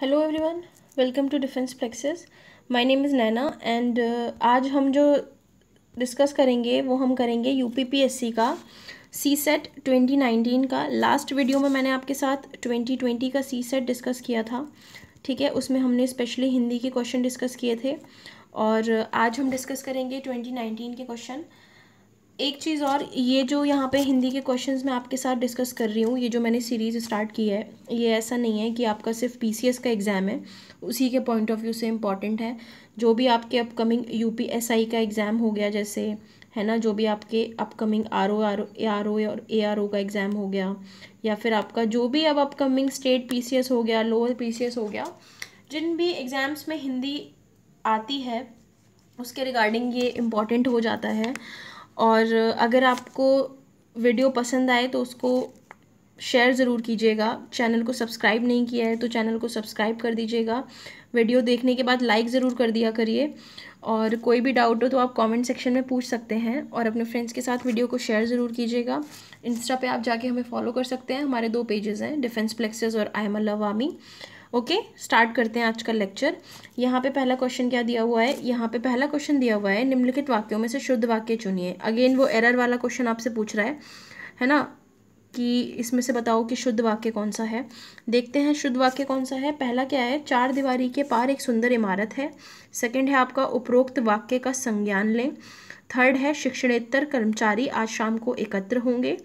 Hello everyone welcome to defence flexes my name is Naina and आज हम जो discuss करेंगे वो हम करेंगे यूपीपीएससी का सी सेट ट्वेंटी नाइनटीन का लास्ट वीडियो में मैंने आपके साथ ट्वेंटी ट्वेंटी का सी सेट डिस्कस किया था ठीक है उसमें हमने स्पेशली हिंदी के क्वेश्चन डिस्कस किए थे और आज हम डिस्कस करेंगे ट्वेंटी नाइनटीन के क्वेश्चन एक चीज़ और ये जो यहाँ पे हिंदी के क्वेश्चंस मैं आपके साथ डिस्कस कर रही हूँ ये जो मैंने सीरीज़ स्टार्ट की है ये ऐसा नहीं है कि आपका सिर्फ पीसीएस का एग्ज़ाम है उसी के पॉइंट ऑफ व्यू से इम्पॉर्टेंट है जो भी आपके अपकमिंग यूपीएसआई का एग्ज़ाम हो गया जैसे है ना जो भी आपके upcoming R O R R O और ए आर ओ का एग्ज़ाम हो गया या फिर आपका जो भी अब upcoming state P C S हो गया लोअर पी सी एस हो गया जिन भी एग्ज़ाम्स में हिंदी आती है उसके रिगार्डिंग ये इम्पॉर्टेंट हो जाता है और अगर आपको वीडियो पसंद आए तो उसको शेयर ज़रूर कीजिएगा चैनल को सब्सक्राइब नहीं किया है तो चैनल को सब्सक्राइब कर दीजिएगा वीडियो देखने के बाद लाइक ज़रूर कर दिया करिए और कोई भी डाउट हो तो आप कमेंट सेक्शन में पूछ सकते हैं और अपने फ्रेंड्स के साथ वीडियो को शेयर ज़रूर कीजिएगा इंस्टा पे आप जाके हमें फॉलो कर सकते हैं हमारे दो पेजेस हैं डिफेंस प्लेक्सेस और आई एम अ लव आमी ओके स्टार्ट करते हैं आज का लेक्चर यहाँ पे पहला क्वेश्चन क्या दिया हुआ है यहाँ पे पहला क्वेश्चन दिया हुआ है निम्नलिखित वाक्यों में से शुद्ध वाक्य चुनिए अगेन वो एरर वाला क्वेश्चन आपसे पूछ रहा है है ना कि इसमें से बताओ कि शुद्ध वाक्य कौन सा है देखते हैं शुद्ध वाक्य कौन सा है पहला क्या है चार दीवारी के पार एक सुंदर इमारत है सेकेंड है आपका उपरोक्त वाक्य का संज्ञान लें थर्ड है शिक्षणेत्तर कर्मचारी आज शाम को एकत्र होंगे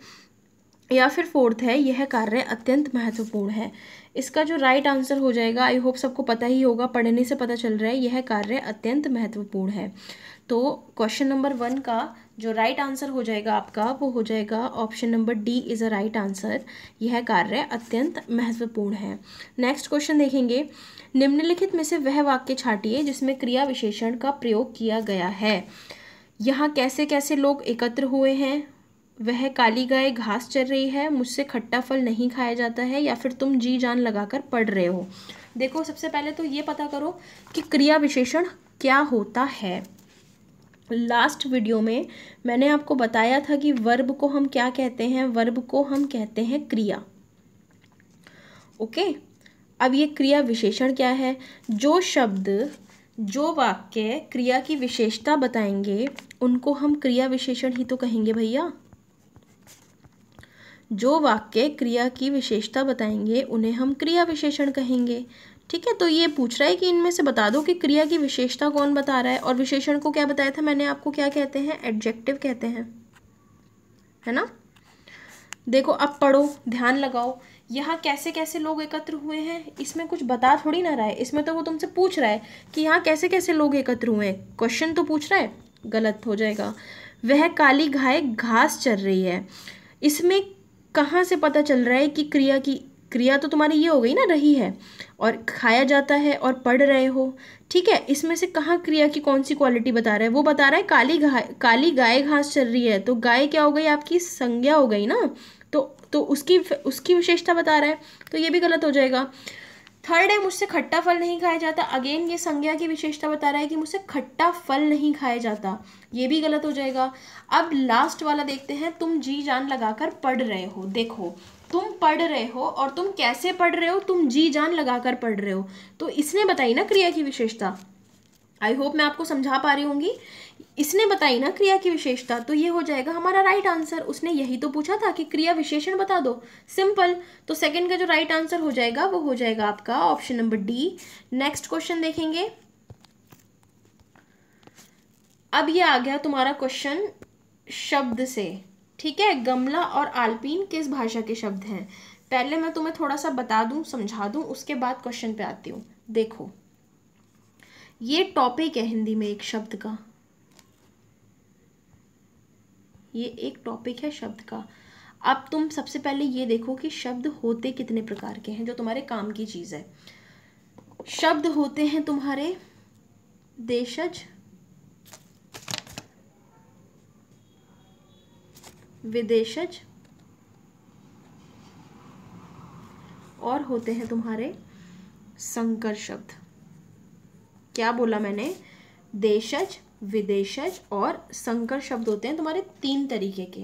या फिर फोर्थ है यह कार्य अत्यंत महत्वपूर्ण है इसका जो राइट right आंसर हो जाएगा आई होप सबको पता ही होगा पढ़ने से पता चल रहा है यह कार्य अत्यंत महत्वपूर्ण है तो क्वेश्चन नंबर वन का जो राइट right आंसर हो जाएगा आपका वो हो जाएगा option number D is a right answer यह कार्य अत्यंत महत्वपूर्ण है नेक्स्ट क्वेश्चन देखेंगे निम्नलिखित में से वह वाक्य छाटिए जिसमें क्रिया विशेषण का प्रयोग किया गया है यहाँ कैसे कैसे लोग एकत्र हुए हैं वह काली गाय घास चर रही है मुझसे खट्टा फल नहीं खाया जाता है या फिर तुम जी जान लगाकर पढ़ रहे हो देखो सबसे पहले तो ये पता करो कि क्रिया विशेषण क्या होता है लास्ट वीडियो में मैंने आपको बताया था कि वर्ब को हम क्या कहते हैं वर्ब को हम कहते हैं क्रिया ओके अब ये क्रिया विशेषण क्या है जो शब्द जो वाक्य क्रिया की विशेषता बताएंगे उनको हम क्रिया विशेषण ही तो कहेंगे भैया जो वाक्य क्रिया की विशेषता बताएंगे उन्हें हम क्रिया विशेषण कहेंगे ठीक है तो ये पूछ रहा है कि इनमें से बता दो कि क्रिया की विशेषता कौन बता रहा है और विशेषण को क्या बताया था मैंने आपको क्या कहते हैं एडजेक्टिव कहते हैं है ना देखो अब पढ़ो ध्यान लगाओ यहाँ कैसे कैसे लोग एकत्र हुए हैं इसमें कुछ बता थोड़ी ना रहा है इसमें तो वो तुमसे पूछ रहा है कि यहाँ कैसे कैसे लोग एकत्र हुए हैं क्वेश्चन तो पूछ रहा है गलत हो जाएगा वह काली गाय घास चर रही है इसमें कहाँ से पता चल रहा है कि क्रिया की क्रिया तो तुम्हारी ये हो गई ना रही है और खाया जाता है और पढ़ रहे हो ठीक है इसमें से कहाँ क्रिया की कौन सी क्वालिटी बता रहा है वो बता रहा है काली घा काली गाय घास चल रही है तो गाय क्या हो गई आपकी संज्ञा हो गई ना तो तो उसकी उसकी विशेषता बता रहा है तो ये भी गलत हो जाएगा थर्ड है मुझसे खट्टा फल नहीं खाया जाता अगेन ये संज्ञा की विशेषता बता रहा है कि मुझसे खट्टा फल नहीं खाया जाता ये भी गलत हो जाएगा अब लास्ट वाला देखते हैं तुम जी जान लगाकर पढ़ रहे हो देखो तुम पढ़ रहे हो और तुम कैसे पढ़ रहे हो तुम जी जान लगाकर पढ़ रहे हो तो इसने बताई ना क्रिया की विशेषता आई होप मैं आपको समझा पा रही होंगी इसने बताई ना क्रिया की विशेषता तो ये हो जाएगा हमारा राइट आंसर उसने यही तो पूछा था कि क्रिया विशेषण बता दो सिंपल तो सेकंड का जो राइट आंसर हो जाएगा वो हो जाएगा आपका option number D next question देखेंगे अब ये आ गया तुम्हारा क्वेश्चन शब्द से ठीक है गमला और आलपीन किस भाषा के शब्द हैं पहले मैं तुम्हें थोड़ा सा बता दूं समझा दूं उसके बाद क्वेश्चन पे आती हूँ देखो ये टॉपिक है हिंदी में एक शब्द का ये एक टॉपिक है शब्द का अब तुम सबसे पहले ये देखो कि शब्द होते कितने प्रकार के हैं जो तुम्हारे काम की चीज़ है शब्द होते हैं तुम्हारे देशज विदेशज और होते हैं तुम्हारे संकर शब्द क्या बोला मैंने देशज विदेशज और संकर शब्द होते हैं तुम्हारे तीन तरीके के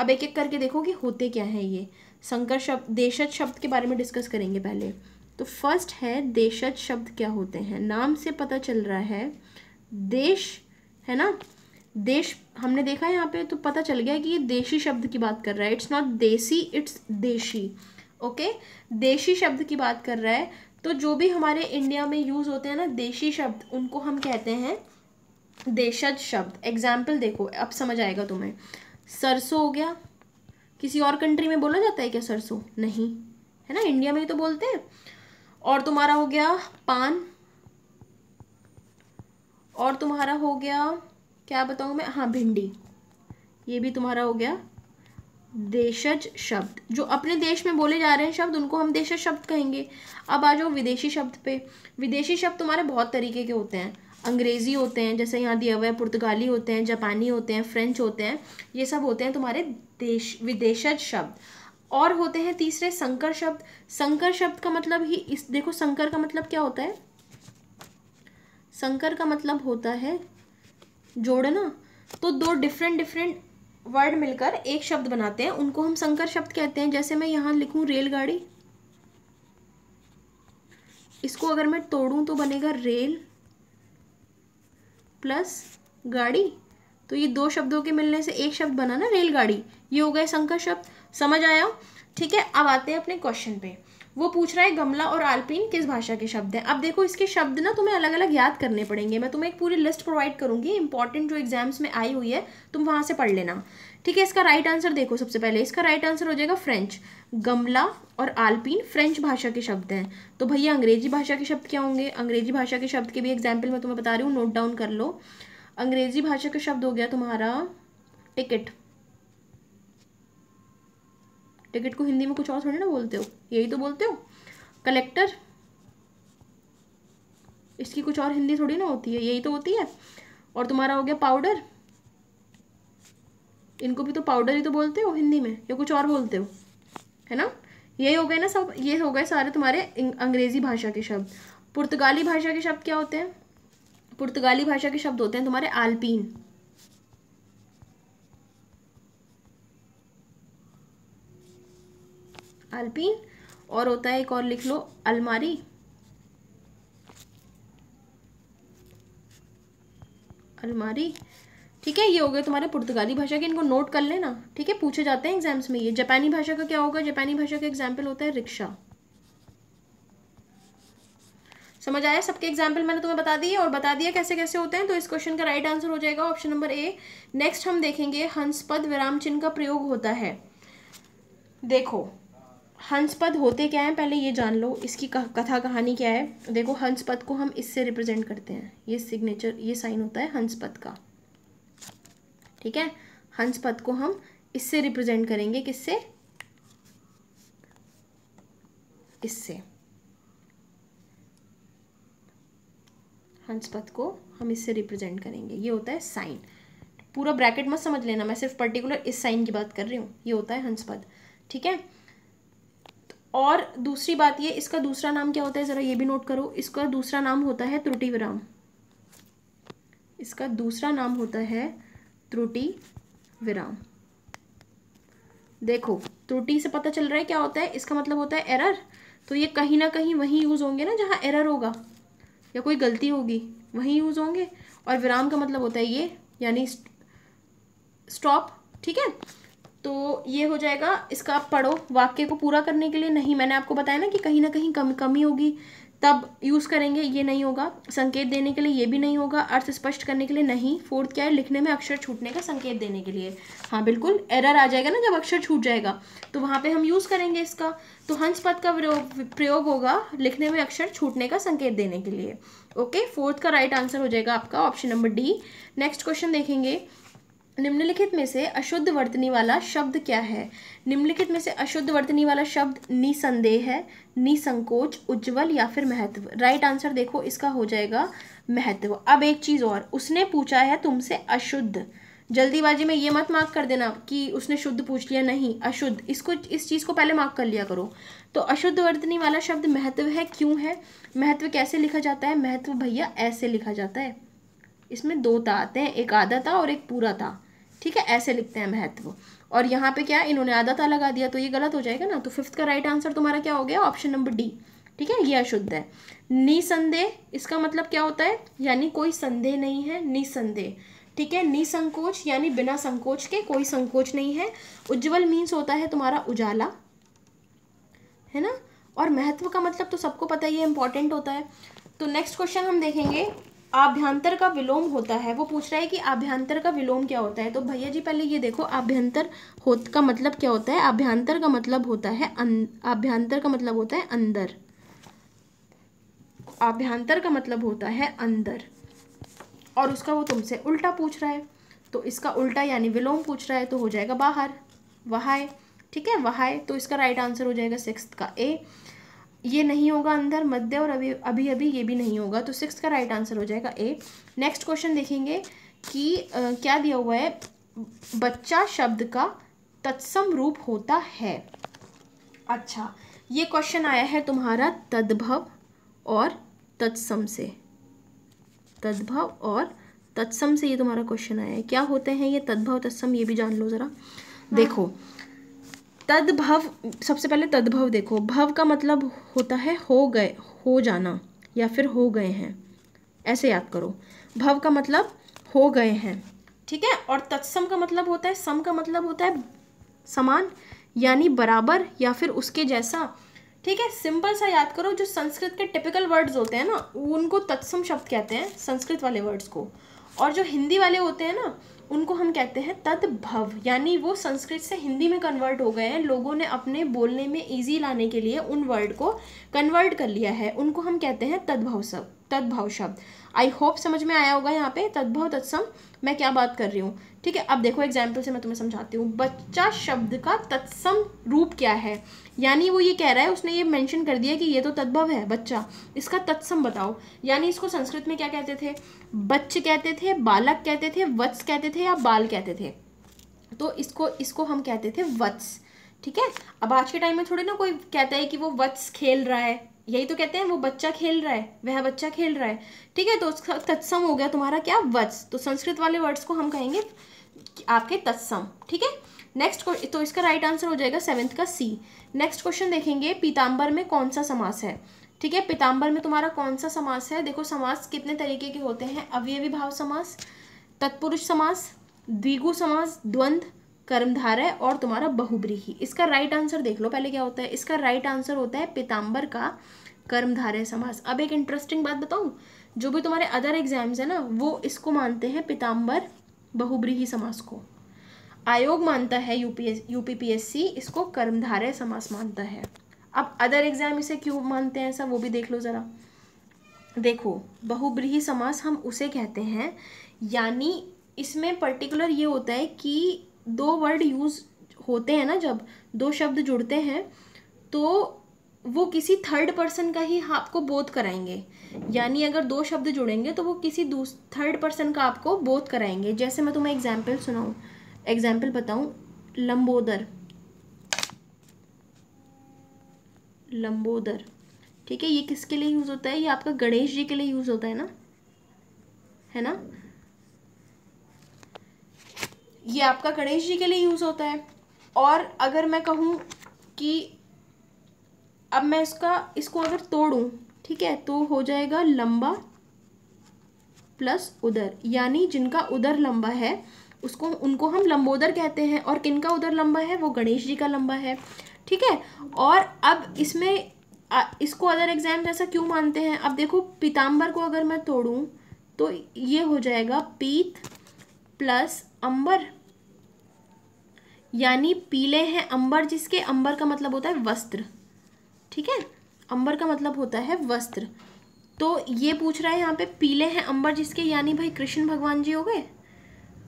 अब एक एक करके देखो कि होते क्या हैं ये संकर शब्द देशज शब्द के बारे में डिस्कस करेंगे पहले तो फर्स्ट है देशज शब्द क्या होते हैं नाम से पता चल रहा है देश है ना देश हमने देखा यहाँ पे तो पता चल गया कि ये देशी शब्द की बात कर रहा है इट्स नॉट देसी इट्स देशी ओके देशी शब्द की बात कर रहा है तो जो भी हमारे इंडिया में यूज़ होते हैं ना देशी शब्द उनको हम कहते हैं देशज शब्द एग्जाम्पल देखो अब समझ आएगा तुम्हें सरसों हो गया किसी और कंट्री में बोला जाता है क्या सरसों नहीं है ना इंडिया में ही तो बोलते हैं और तुम्हारा हो गया पान और तुम्हारा हो गया क्या बताऊँ मैं हाँ भिंडी ये भी तुम्हारा हो गया देशज शब्द जो अपने देश में बोले जा रहे हैं शब्द उनको हम देशज शब्द कहेंगे अब आ जाओ विदेशी शब्द पे विदेशी शब्द तुम्हारे बहुत तरीके के होते हैं अंग्रेज़ी होते हैं जैसे यहाँ दिया हुआ है पुर्तगाली होते हैं जापानी होते हैं फ्रेंच होते हैं ये सब होते हैं तुम्हारे देश विदेशज शब्द और होते हैं तीसरे संकर शब्द संकर शब्द का मतलब ही इस देखो संकर का मतलब क्या होता है संकर का मतलब होता है जोड़ना तो दो डिफरेंट डिफरेंट वर्ड मिलकर एक शब्द बनाते हैं उनको हम संकर शब्द कहते हैं जैसे मैं यहाँ लिखूँ रेलगाड़ी इसको अगर मैं तोड़ूँ तो बनेगा रेल प्लस गाड़ी तो ये दो शब्दों के मिलने से एक शब्द बना ना रेलगाड़ी ये हो गए संकर शब्द समझ आया ठीक है अब आते हैं अपने क्वेश्चन पे वो पूछ रहा है गमला और आलपीन किस भाषा के शब्द हैं अब देखो इसके शब्द ना तुम्हें अलग अलग याद करने पड़ेंगे मैं तुम्हें एक पूरी लिस्ट प्रोवाइड करूंगी इंपॉर्टेंट जो एग्जाम्स में आई हुई है तुम वहां से पढ़ लेना ठीक है इसका राइट आंसर देखो सबसे पहले इसका राइट आंसर हो जाएगा फ्रेंच गमला और आलपीन फ्रेंच भाषा के शब्द हैं तो भैया अंग्रेजी भाषा के शब्द क्या होंगे अंग्रेजी भाषा के शब्द के भी एग्जाम्पल मैं तुम्हें बता रही हूँ नोट डाउन कर लो अंग्रेजी भाषा का शब्द हो गया तुम्हारा टिकट टिकट को हिंदी में कुछ और थोड़ी ना बोलते हो यही तो बोलते हो कलेक्टर इसकी कुछ और हिंदी थोड़ी ना होती है यही तो होती है और तुम्हारा हो गया पाउडर इनको भी तो पाउडर ही तो बोलते हो हिंदी में या कुछ और बोलते हो है ना ये हो गए ना सब ये हो गए सारे तुम्हारे अंग्रेज़ी भाषा के शब्द पुर्तगाली भाषा के शब्द क्या होते हैं पुर्तगाली भाषा के शब्द होते हैं तुम्हारे आलपीन अल्पीन और होता है एक और लिख लो अलमारी अलमारी ठीक है ये हो गए तुम्हारे पुर्तगाली भाषा के इनको नोट कर लेना ठीक है पूछे जाते हैं एग्जाम्स में ये जापानी भाषा का क्या होगा जापानी भाषा का एग्जाम्पल होता है रिक्शा समझ आया सबके एग्जाम्पल मैंने तुम्हें बता दिए और बता दिया कैसे कैसे होते हैं तो इस क्वेश्चन का राइट आंसर हो जाएगा ऑप्शन नंबर ए नेक्स्ट हम देखेंगे हंसपद विराम चिन्ह का प्रयोग होता है देखो हंसपद होते क्या हैं पहले ये जान लो इसकी कथा कहानी क्या है देखो हंसपद को हम इससे रिप्रेजेंट करते हैं ये सिग्नेचर ये साइन होता है हंसपद का ठीक है हंसपद को हम इससे रिप्रेजेंट करेंगे किससे इससे हंसपद को हम इससे रिप्रेजेंट करेंगे ये होता है साइन पूरा ब्रैकेट मत समझ लेना मैं सिर्फ पर्टिकुलर इस साइन की बात कर रही हूँ ये होता है हंसपद ठीक है और दूसरी बात ये इसका दूसरा नाम क्या होता है ज़रा ये भी नोट करो इसका दूसरा नाम होता है त्रुटि विराम इसका दूसरा नाम होता है त्रुटि विराम देखो त्रुटि से पता चल रहा है क्या होता है इसका मतलब होता है एरर तो ये कहीं ना कहीं वहीं यूज़ होंगे ना जहाँ एरर होगा या कोई गलती होगी वहीं यूज़ होंगे और विराम का मतलब होता है ये यानी स्टॉप ठीक है तो ये हो जाएगा इसका आप पढ़ो वाक्य को पूरा करने के लिए नहीं मैंने आपको बताया ना कि कहीं ना कहीं कमी कमी होगी तब यूज़ करेंगे ये नहीं होगा संकेत देने के लिए ये भी नहीं होगा अर्थ स्पष्ट करने के लिए नहीं फोर्थ क्या है लिखने में अक्षर छूटने का संकेत देने के लिए हाँ बिल्कुल एरर आ जाएगा ना जब अक्षर छूट जाएगा तो वहाँ पे हम यूज़ करेंगे इसका तो हंस पद का प्रयोग होगा लिखने में अक्षर छूटने का संकेत देने के लिए ओके फोर्थ का राइट आंसर हो जाएगा आपका option number D next question देखेंगे निम्नलिखित में से अशुद्ध वर्तनी वाला शब्द क्या है निम्नलिखित में से अशुद्ध वर्तनी वाला शब्द निसंदेह है निसंकोच उज्जवल या फिर महत्व राइट आंसर देखो इसका हो जाएगा महत्व अब एक चीज़ और उसने पूछा है तुमसे अशुद्ध जल्दीबाजी में ये मत मार्क कर देना कि उसने शुद्ध पूछ लिया नहीं अशुद्ध इसको इस चीज़ को पहले मार्क कर लिया करो तो अशुद्ध वर्तनी वाला शब्द महत्व है क्यों है महत्व कैसे लिखा जाता है महत्व भैया ऐसे लिखा जाता है इसमें दो ता आते हैं एक आधा था और एक पूरा था ठीक है ऐसे लिखते हैं महत्व और यहाँ पे क्या इन्होंने आधा था लगा दिया तो ये गलत हो जाएगा ना तो फिफ्थ का राइट आंसर तुम्हारा क्या हो गया ऑप्शन नंबर डी ठीक है यह अशुद्ध है निसंदेह इसका मतलब क्या होता है यानी कोई संदेह नहीं है निसंदेह ठीक है निसंकोच यानी बिना संकोच के कोई संकोच नहीं है उज्जवल मीन्स होता है तुम्हारा उजाला है ना और महत्व का मतलब तो सबको पता ही है इंपॉर्टेंट होता है तो नेक्स्ट क्वेश्चन हम देखेंगे आभ्यंतर का विलोम होता है वो पूछ रहा है कि आभ्यंतर का विलोम क्या होता है तो भैया जी पहले ये देखो आभ्यंतर हो का मतलब क्या होता है आभ्यंतर का मतलब होता है अं, आभ्यंतर का मतलब होता है अंदर आभ्यंतर का मतलब होता है अंदर और उसका वो तुमसे उल्टा पूछ रहा है तो इसका उल्टा यानी विलोम पूछ रहा है तो हो जाएगा बाहर वहाय ठीक है वहाय तो इसका राइट आंसर हो जाएगा सिक्स का ए ये नहीं होगा अंदर मध्य और अभी अभी अभी ये भी नहीं होगा तो सिक्स का राइट आंसर हो जाएगा ए नेक्स्ट क्वेश्चन देखेंगे कि आ, क्या दिया हुआ है बच्चा शब्द का तत्सम रूप होता है अच्छा ये क्वेश्चन आया है तुम्हारा तद्भव और तत्सम से तद्भव और तत्सम से ये तुम्हारा क्वेश्चन आया है क्या होते हैं ये तद्भव तत्सम ये भी जान लो ज़रा हाँ। देखो तद्भव सबसे पहले तद्भव देखो भव का मतलब होता है हो गए हो जाना या फिर हो गए हैं ऐसे याद करो भव का मतलब हो गए हैं ठीक है और तत्सम का मतलब होता है सम का मतलब होता है समान यानी बराबर या फिर उसके जैसा ठीक है सिंपल सा याद करो जो संस्कृत के टिपिकल वर्ड्स होते हैं ना उनको तत्सम शब्द कहते हैं संस्कृत वाले वर्ड्स को और जो हिंदी वाले होते हैं ना उनको हम कहते हैं तद्भव यानी वो संस्कृत से हिंदी में कन्वर्ट हो गए हैं लोगों ने अपने बोलने में ईजी लाने के लिए उन वर्ड को कन्वर्ट कर लिया है उनको हम कहते हैं तद्भव सब तद्भव शब्द आई होप समझ में आया होगा यहाँ पे तद्भव तत्सम मैं क्या बात कर रही हूँ ठीक है अब देखो एग्जाम्पल से मैं तुम्हें समझाती हूँ बच्चा शब्द का तत्सम रूप क्या है यानी वो ये कह रहा है उसने ये मेंशन कर दिया कि ये तो तद्भव है बच्चा इसका तत्सम बताओ यानी इसको संस्कृत में क्या कहते थे बच्चे कहते थे बालक कहते थे वत्स कहते थे या बाल कहते थे तो इसको इसको हम कहते थे वत्स ठीक है अब आज के टाइम में थोड़ी ना कोई कहता है कि वो वत्स खेल रहा है यही तो कहते हैं वो बच्चा खेल रहा है वह बच्चा खेल रहा है ठीक है तो उसका तत्सम हो गया तुम्हारा क्या वत्स तो संस्कृत वाले वर्ड्स को हम कहेंगे आपके तत्सम ठीक है नेक्स्ट तो इसका राइट आंसर हो जाएगा सेवेंथ का सी नेक्स्ट क्वेश्चन देखेंगे पीताम्बर में कौन सा समास है ठीक है पीताम्बर में तुम्हारा कौन सा समास है देखो समास कितने तरीके के होते हैं अवयवी भाव समास तत्पुरुष समास द्विगु समास द्वंद्व है और तुम्हारा बहुब्रीही इसका राइट आंसर देख लो पहले क्या होता है इसका राइट आंसर होता है पिताम्बर का कर्मधारय समास अब एक इंटरेस्टिंग बात बताऊं जो भी तुम्हारे अदर एग्जाम्स है ना वो इसको मानते हैं पिताम्बर बहुब्रीही समास को आयोग मानता है यूपीएस यूपीपीएससी इसको कर्मधारय समास मानता है अब अदर एग्जाम इसे क्यों मानते हैं ऐसा वो भी देख लो ज़रा देखो बहुब्रीही समास हम उसे कहते हैं यानी इसमें पर्टिकुलर ये होता है कि दो वर्ड यूज़ होते हैं ना जब दो शब्द जुड़ते हैं तो वो किसी थर्ड पर्सन का ही आपको बोध कराएंगे यानी अगर दो शब्द जुड़ेंगे तो वो किसी थर्ड पर्सन का आपको बोध कराएंगे जैसे मैं तुम्हें एग्जाम्पल सुनाऊँ एग्जाम्पल बताऊँ लंबोदर लंबोदर ठीक है ये किसके लिए यूज़ होता है ये आपका गणेश जी के लिए यूज़ होता है ना है ना ये आपका गणेश जी के लिए यूज़ होता है और अगर मैं कहूँ कि अब मैं इसका इसको अगर तोड़ूँ ठीक है तो हो जाएगा लंबा प्लस उधर यानी जिनका उधर लंबा है उसको उनको हम लंबोदर कहते हैं और किन का उधर लंबा है वो गणेश जी का लंबा है ठीक है और अब इसमें इसको अदर एग्जाम जैसा क्यों मानते हैं अब देखो पीताम्बर को अगर मैं तोड़ूँ तो ये हो जाएगा पीत प्लस अंबर यानी पीले हैं अंबर जिसके अंबर का मतलब होता है वस्त्र ठीक है अंबर का मतलब होता है वस्त्र तो ये पूछ रहा है यहाँ पे पीले हैं अंबर जिसके यानी भाई कृष्ण भगवान जी हो गए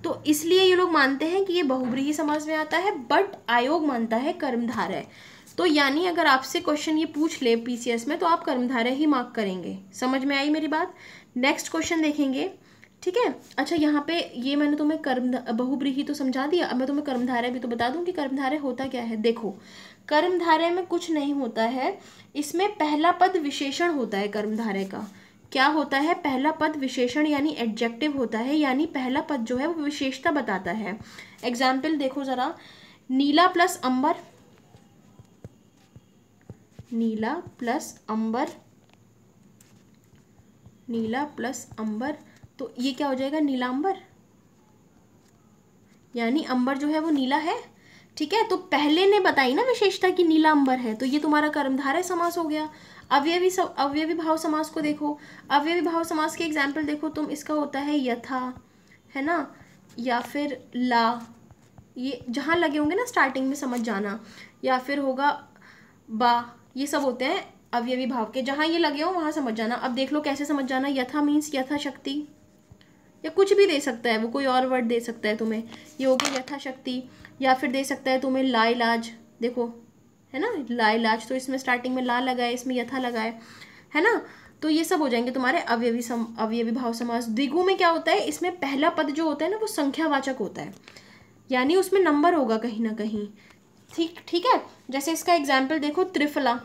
तो इसलिए ये लोग मानते हैं कि ये बहुब्रीही समाज में आता है बट आयोग मानता है कर्मधार है। तो यानी अगर आपसे क्वेश्चन ये पूछ ले पीसीएस में तो आप कर्मधारय ही मार्क करेंगे समझ में आई मेरी बात नेक्स्ट क्वेश्चन देखेंगे ठीक है अच्छा यहाँ पे ये मैंने तुम्हें कर्म बहुब्रीही तो समझा दिया अब मैं तुम्हें कर्मधारय भी तो बता दूँ कि कर्मधारय होता क्या है देखो कर्मधारय में कुछ नहीं होता है इसमें पहला पद विशेषण होता है कर्मधारय का क्या होता है पहला पद विशेषण यानी एडजेक्टिव होता है यानी पहला पद जो है वो विशेषता बताता है एग्जाम्पल देखो ज़रा नीला प्लस अंबर नीला प्लस अंबर नीला प्लस अंबर तो ये क्या हो जाएगा नीलांबर यानी अंबर जो है वो नीला है ठीक है तो पहले ने बताई ना विशेषता कि नीला अंबर है तो ये तुम्हारा कर्मधारय समास हो गया अव्यवी अव्यवी भाव समास को देखो अव्यवी भाव समास के एग्जाम्पल देखो तुम इसका होता है यथा है ना या फिर ला ये जहाँ लगे होंगे ना स्टार्टिंग में समझ जाना या फिर होगा बा ये सब होते हैं अव्यवी भाव के जहाँ ये लगे हो वहाँ समझ जाना अब देख लो कैसे समझ जाना यथा मीन्स यथाशक्ति या कुछ भी दे सकता है वो कोई और वर्ड दे सकता है तुम्हें ये हो गया यथाशक्ति या फिर दे सकता है तुम्हें लाइलाज देखो है ना लाइलाज तो इसमें स्टार्टिंग में ला लगाए इसमें यथा लगाए है ना तो ये सब हो जाएंगे तुम्हारे अवयवी सम अवयवी भाव समास द्विगु में क्या होता है इसमें पहला पद जो होता है ना वो संख्यावाचक होता है यानी उसमें नंबर होगा कहीं ना कहीं ठीक ठीक है जैसे इसका एग्जाम्पल देखो त्रिफला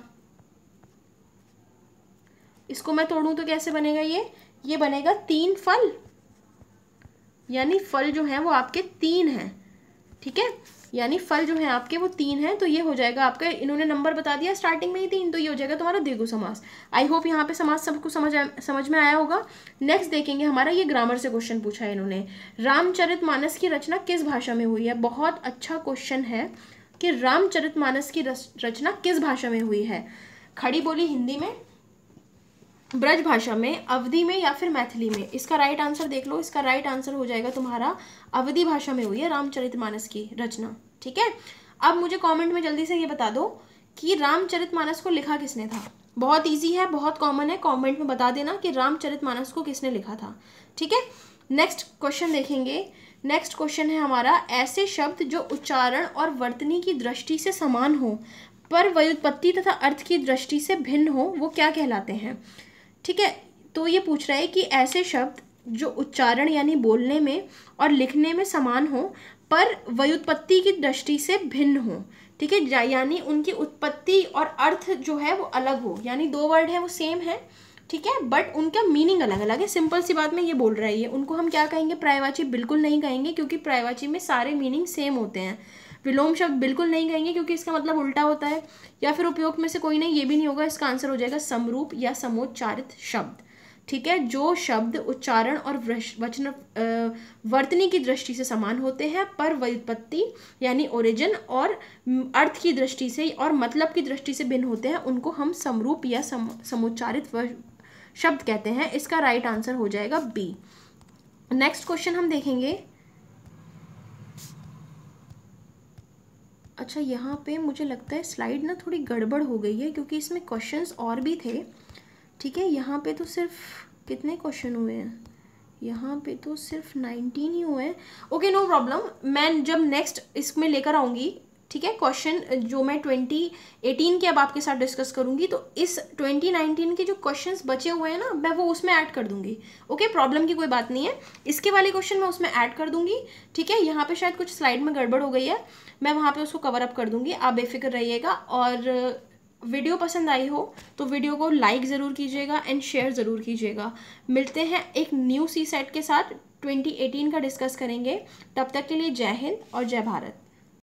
इसको मैं तोड़ूं तो कैसे बनेगा ये ये बनेगा तीन फल यानी फल जो है वो आपके तीन हैं ठीक है यानी फल जो है आपके वो तीन हैं तो ये हो जाएगा आपका इन्होंने नंबर बता दिया स्टार्टिंग में ही तीन तो ये हो जाएगा तुम्हारा देगु समास आई होप यहाँ पे समास सबको समझ समझ में आया होगा नेक्स्ट देखेंगे हमारा ये ग्रामर से क्वेश्चन पूछा है इन्होंने रामचरित मानस की रचना किस भाषा में हुई है बहुत अच्छा क्वेश्चन है कि रामचरित मानस की रचना किस भाषा में हुई है खड़ी बोली हिंदी में ब्रज भाषा में अवधि में या फिर मैथिली में इसका राइट आंसर देख लो इसका राइट आंसर हो जाएगा तुम्हारा अवधि भाषा में हुई है रामचरितमानस की रचना ठीक है अब मुझे कमेंट में जल्दी से ये बता दो कि रामचरितमानस को लिखा किसने था बहुत इजी है बहुत कॉमन है कमेंट में बता देना कि मानस को किसने लिखा था ठीक है नेक्स्ट क्वेश्चन देखेंगे नेक्स्ट क्वेश्चन है हमारा ऐसे शब्द जो उच्चारण और वर्तनी की दृष्टि से समान हो पर व्युत्पत्ति तथा अर्थ की दृष्टि से भिन्न हो वो क्या कहलाते हैं ठीक है तो ये पूछ रहा है कि ऐसे शब्द जो उच्चारण यानी बोलने में और लिखने में समान हो पर व्युत्पत्ति की दृष्टि से भिन्न हो ठीक है यानी उनकी उत्पत्ति और अर्थ जो है वो अलग हो यानी दो वर्ड है वो सेम है ठीक है बट उनका मीनिंग अलग अलग है सिंपल सी बात में ये बोल रहा है ये उनको हम क्या कहेंगे प्रायवाची बिल्कुल नहीं कहेंगे क्योंकि प्रायवाची में सारे मीनिंग सेम होते हैं विलोम शब्द बिल्कुल नहीं कहेंगे क्योंकि इसका मतलब उल्टा होता है या फिर उपयोग में से कोई नहीं ये भी नहीं होगा इसका आंसर हो जाएगा समरूप या समोच्चारित शब्द ठीक है जो शब्द उच्चारण और वचन वर्तनी की दृष्टि से समान होते हैं पर व्युत्पत्ति यानी ओरिजिन और अर्थ की दृष्टि से और मतलब की दृष्टि से भिन्न होते हैं उनको हम समरूप या सम, समुच्चारित शब्द कहते हैं इसका राइट आंसर हो जाएगा बी नेक्स्ट क्वेश्चन हम देखेंगे अच्छा यहाँ पे मुझे लगता है स्लाइड ना थोड़ी गड़बड़ हो गई है क्योंकि इसमें क्वेश्चंस और भी थे ठीक है यहाँ पे तो सिर्फ कितने क्वेश्चन हुए हैं यहाँ पे तो सिर्फ नाइनटीन ही हुए हैं ओके नो प्रॉब्लम मैं जब नेक्स्ट इसमें लेकर आऊँगी ठीक है क्वेश्चन जो मैं 2018 के अब आपके साथ डिस्कस करूंगी तो इस 2019 के जो क्वेश्चंस बचे हुए हैं ना मैं वो उसमें ऐड कर दूंगी ओके प्रॉब्लम की कोई बात नहीं है इसके वाले क्वेश्चन मैं उसमें ऐड कर दूंगी ठीक है यहाँ पे शायद कुछ स्लाइड में गड़बड़ हो गई है मैं वहाँ पर उसको कवर अप कर दूंगी आप बेफिक्र रहिएगा और वीडियो पसंद आई हो तो वीडियो को लाइक ज़रूर कीजिएगा एंड शेयर ज़रूर कीजिएगा मिलते हैं एक न्यू सी सेट के साथ 2018 का डिस्कस करेंगे तब तक के लिए जय हिंद और जय भारत